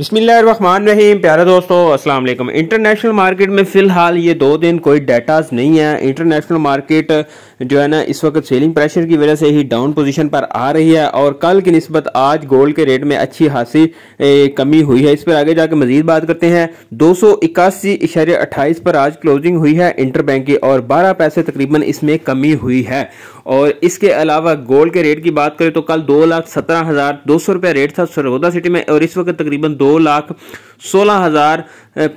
रही प्यारे दोस्तों अस्सलाम वालेकुम इंटरनेशनल मार्केट में फ़िलहाल ये दो दिन कोई डाटाज नहीं है इंटरनेशनल मार्केट जो है ना इस वक्त सेलिंग प्रेशर की वजह से ही डाउन पोजीशन पर आ रही है और कल की नस्बत आज गोल्ड के रेट में अच्छी खासी कमी हुई है इस पर आगे जाके मजीद बात करते हैं दो पर आज क्लोजिंग हुई है इंटर बैंक की और बारह पैसे तकरीबन इसमें कमी हुई है और इसके अलावा गोल्ड के रेट की बात करें तो कल दो लाख सत्रह हज़ार दो सौ रेट था सरोदा सिटी में और इस वक्त तकरीबन दो दो लाख सोलह हज़ार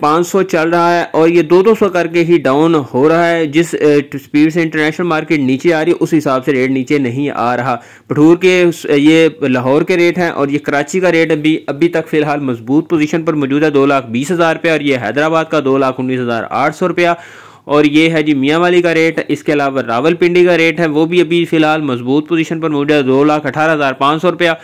पाँच सौ चल रहा है और ये दो दो सौ करके ही डाउन हो रहा है जिस स्पीड से इंटरनेशनल मार्केट नीचे आ रही है उस हिसाब से रेट नीचे नहीं आ रहा भटूर के ये लाहौर के रेट हैं और ये कराची का रेट अभी अभी तक फ़िलहाल मजबूत पोजीशन पर मौजूद है दो लाख बीस हज़ार रुपया और ये हैदराबाद का दो लाख उन्नीस हज़ार आठ सौ रुपया और ये है जी मियाँ वाली का रेट इसके अलावा रावलपिंडी का रेट है वो भी अभी फ़िलहाल मजबूत पोजीशन पर मौजूद है दो लाख अठारह हज़ार पाँच सौ रुपया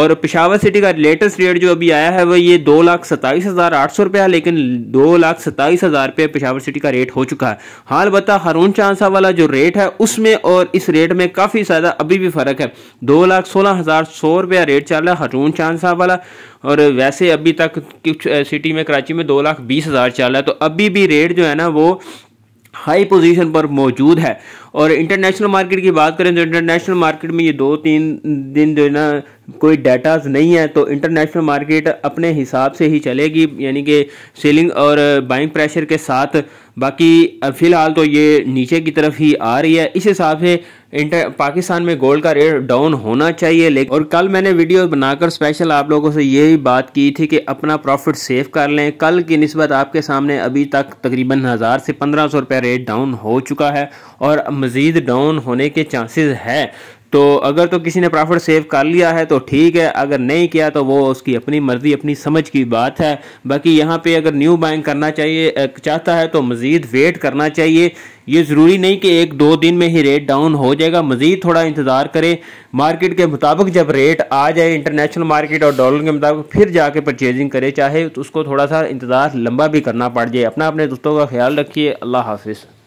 और पिशावर सिटी का लेटेस्ट रेट जो अभी आया है वो ये दो लाख सत्ताईस हज़ार आठ सौ रुपया लेकिन दो लाख सत्ताईस हज़ार रुपये पिशावर सिटी का रेट हो चुका है हाल बता हरून चांसा वाला जो रेट है उसमें और इस रेट में काफ़ी ज़्यादा अभी भी फ़र्क है दो लाख सोलह हज़ार सौ रुपया रेट चल रहा है हरून चांसा वाला और वैसे अभी तक कुछ सिटी में कराची में दो लाख बीस हज़ार चल रहा है तो अभी भी रेट जो है ना वो हाई पोजीशन पर मौजूद है और इंटरनेशनल मार्केट की बात करें तो इंटरनेशनल मार्केट में ये दो तीन दिन जो है ना कोई डाटाज नहीं है तो इंटरनेशनल मार्केट अपने हिसाब से ही चलेगी यानी कि सेलिंग और बाइंग प्रेशर के साथ बाकी फ़िलहाल तो ये नीचे की तरफ ही आ रही है इस हिसाब से इंटर पाकिस्तान में गोल्ड का रेट डाउन होना चाहिए लेकिन और कल मैंने वीडियो बनाकर स्पेशल आप लोगों से यही बात की थी कि अपना प्रॉफिट सेव कर लें कल की नस्बत आपके सामने अभी तक तकरीबन हज़ार से पंद्रह सौ रुपये रेट डाउन हो चुका है और मज़ीद डाउन होने के चांसेस है तो अगर तो किसी ने प्रॉफिट सेव कर लिया है तो ठीक है अगर नहीं किया तो वो उसकी अपनी मर्जी अपनी समझ की बात है बाकी यहाँ पे अगर न्यू बाइंग करना चाहिए चाहता है तो मज़ीद वेट करना चाहिए ये ज़रूरी नहीं कि एक दो दिन में ही रेट डाउन हो जाएगा मज़ीद थोड़ा इंतज़ार करें मार्केट के मुताबिक जब रेट आ जाए इंटरनेशनल मार्केट और डॉलर के मुताबिक फिर जाके परचेजिंग करे चाहे तो उसको थोड़ा सा इंतज़ार लंबा भी करना पड़ जाए अपना अपने दोस्तों का ख्याल रखिए अल्लाह हाफिज़